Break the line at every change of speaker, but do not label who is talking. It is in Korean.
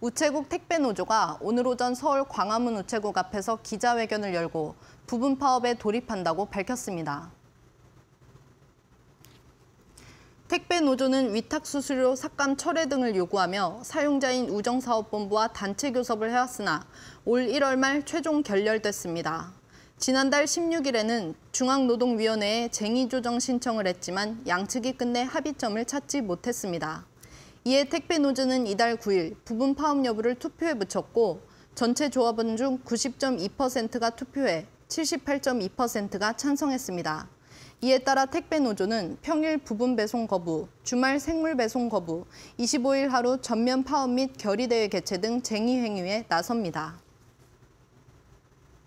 우체국 택배 노조가 오늘 오전 서울 광화문 우체국 앞에서 기자회견을 열고 부분 파업에 돌입한다고 밝혔습니다. 택배 노조는 위탁 수수료 삭감 철회 등을 요구하며 사용자인 우정사업본부와 단체 교섭을 해왔으나 올 1월 말 최종 결렬됐습니다. 지난달 16일에는 중앙노동위원회에 쟁의 조정 신청을 했지만 양측이 끝내 합의점을 찾지 못했습니다. 이에 택배 노조는 이달 9일 부분 파업 여부를 투표에 붙였고 전체 조합원 중 90.2%가 투표해 78.2%가 찬성했습니다. 이에 따라 택배 노조는 평일 부분 배송 거부, 주말 생물 배송 거부, 25일 하루 전면 파업 및 결의대회 개최 등 쟁의 행위에 나섭니다.